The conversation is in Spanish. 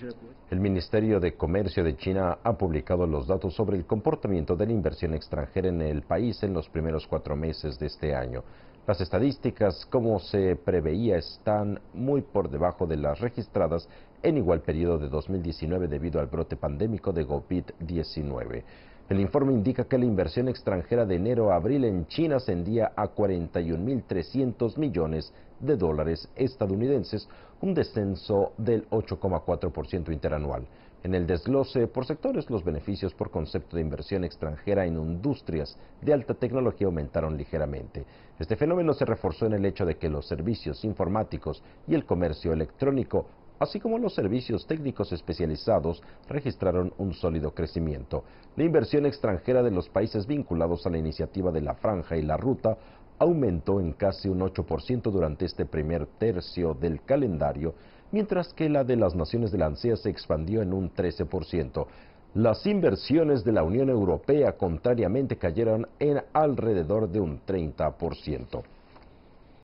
Pues. El Ministerio de Comercio de China ha publicado los datos sobre el comportamiento de la inversión extranjera en el país en los primeros cuatro meses de este año. Las estadísticas, como se preveía, están muy por debajo de las registradas en igual periodo de 2019 debido al brote pandémico de COVID-19. El informe indica que la inversión extranjera de enero a abril en China ascendía a 41.300 millones de dólares estadounidenses, un descenso del 8,4% interanual. En el desglose por sectores, los beneficios por concepto de inversión extranjera en industrias de alta tecnología aumentaron ligeramente. Este fenómeno se reforzó en el hecho de que los servicios informáticos y el comercio electrónico así como los servicios técnicos especializados registraron un sólido crecimiento. La inversión extranjera de los países vinculados a la iniciativa de la franja y la ruta aumentó en casi un 8% durante este primer tercio del calendario, mientras que la de las naciones de la ANSEA se expandió en un 13%. Las inversiones de la Unión Europea, contrariamente, cayeron en alrededor de un 30%.